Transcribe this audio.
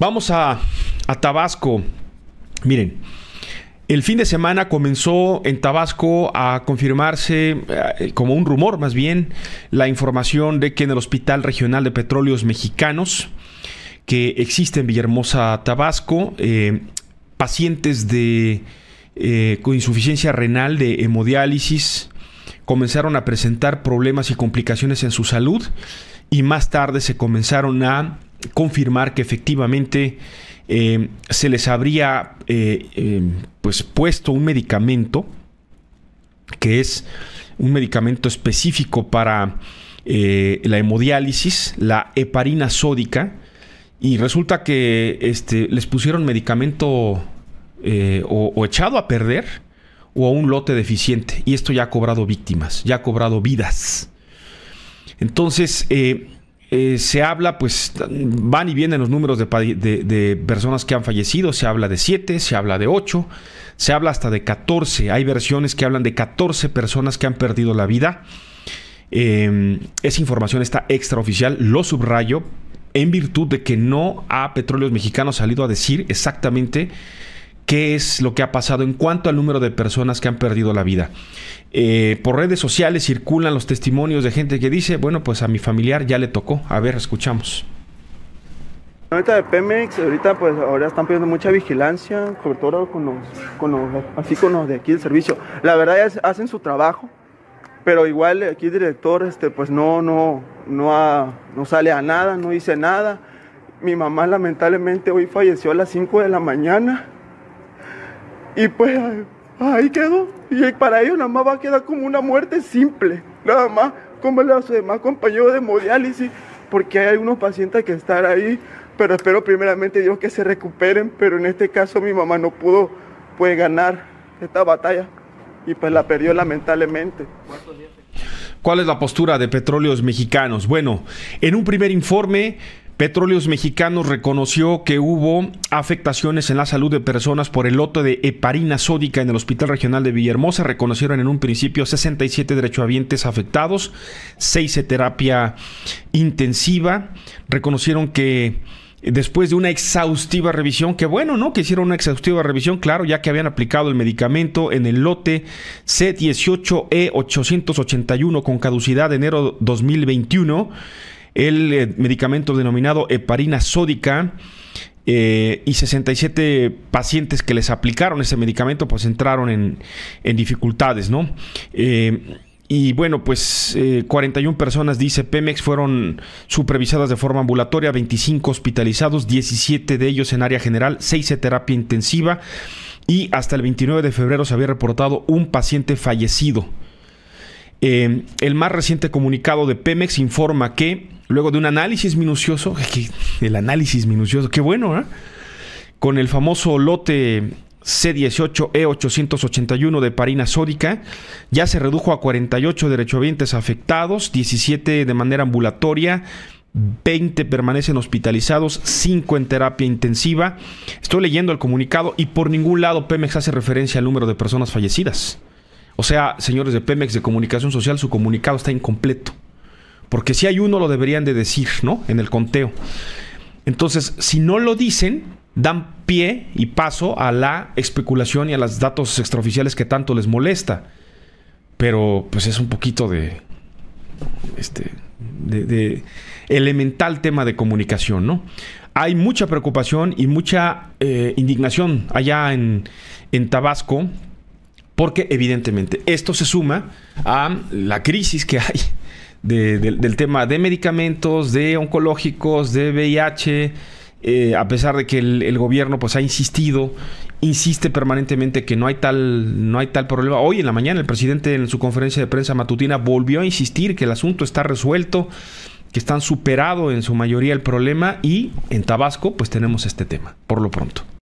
Vamos a, Tabasco. Miren, el fin de semana comenzó en Tabasco a confirmarse, eh, como un rumor más bien, la información de que en el Hospital Regional de Petróleos Mexicanos, que existe en Villahermosa, Tabasco, eh, pacientes de, eh, con insuficiencia renal de hemodiálisis comenzaron a presentar problemas y complicaciones en su salud y más tarde se comenzaron a confirmar que efectivamente eh, se les habría eh, eh, pues puesto un medicamento que es un medicamento específico para la hemodiálisis, la heparina sódica, y resulta que este, les pusieron medicamento o, echado a perder o a un lote deficiente. Y esto ya ha cobrado víctimas, ya ha cobrado vidas. Entonces, eh, se habla, pues van y vienen los números de, personas que han fallecido, se habla de 7, se habla de 8, se habla hasta de 14, hay versiones que hablan de 14 personas que han perdido la vida. Em, esa información está extraoficial, lo subrayo, en virtud de que no ha Petróleos Mexicanos salido a decir exactamente qué es lo que ha pasado en cuanto al número de personas que han perdido la vida. Eh, por redes sociales circulan los testimonios de gente que dice, bueno, pues a mi familiar ya le tocó. A ver, escuchamos. Ahorita de Pemex, ahorita pues ahora están pidiendo mucha vigilancia, cobertura, con los, con los, así con los de aquí del servicio. La verdad es, hacen su trabajo, pero igual aquí el director este, pues no, no, no, no sale a nada, no dice nada. Mi mamá lamentablemente hoy falleció a las 5 de la mañana y pues ahí quedó. Y para ellos nada más va a quedar como una muerte simple. Nada más como los demás compañeros de hemodiálisis. Porque hay unos pacientes que están ahí. Pero espero primeramente Dios que se recuperen. Pero en este caso mi mamá no pudo pues, ganar esta batalla. Y pues la perdió lamentablemente. ¿Cuál es la postura de Petróleos Mexicanos? Bueno, en un primer informe... Petróleos Mexicanos reconoció que hubo afectaciones en la salud de personas por el lote de heparina sódica en el Hospital Regional de Villahermosa. Reconocieron en un principio 67 derechohabientes afectados, 6 de terapia intensiva. Reconocieron que después de una exhaustiva revisión, que bueno, ¿no? Que hicieron una exhaustiva revisión, claro, ya que habían aplicado el medicamento en el lote C18E881 e con caducidad de enero 2021 el eh, medicamento denominado heparina sódica. Eh, y 67 pacientes que les aplicaron ese medicamento pues entraron en, dificultades, ¿no? Eh, y bueno, pues 41 personas, dice Pemex, fueron supervisadas de forma ambulatoria, 25 hospitalizados, 17 de ellos en área general, 6 en terapia intensiva y hasta el 29 de febrero se había reportado un paciente fallecido. el más reciente comunicado de Pemex informa que Luego de un análisis minucioso, el análisis minucioso, qué bueno, ¿eh? Con el famoso lote C18E881 e de parina sódica, ya se redujo a 48 derechohabientes afectados, 17 de manera ambulatoria, 20 permanecen hospitalizados, 5 en terapia intensiva. Estoy leyendo el comunicado y por ningún lado Pemex hace referencia al número de personas fallecidas. O sea, señores de Pemex de Comunicación Social, su comunicado está incompleto. Porque si hay uno lo deberían de decir, ¿no? En el conteo. Entonces, si no lo dicen, dan pie y paso a la especulación y a los datos extraoficiales que tanto les molesta. Pero pues es un poquito de... Este, de, elemental tema de comunicación, ¿no? Hay mucha preocupación y mucha eh, indignación allá en Tabasco porque evidentemente esto se suma a la crisis que hay del tema de medicamentos, de oncológicos, de VIH, eh, a pesar de que el, el, gobierno pues ha insistido, insiste permanentemente que no hay tal, no hay tal problema. Hoy en la mañana el presidente en su conferencia de prensa matutina volvió a insistir que el asunto está resuelto, que están superado en su mayoría el problema y en Tabasco pues tenemos este tema, por lo pronto.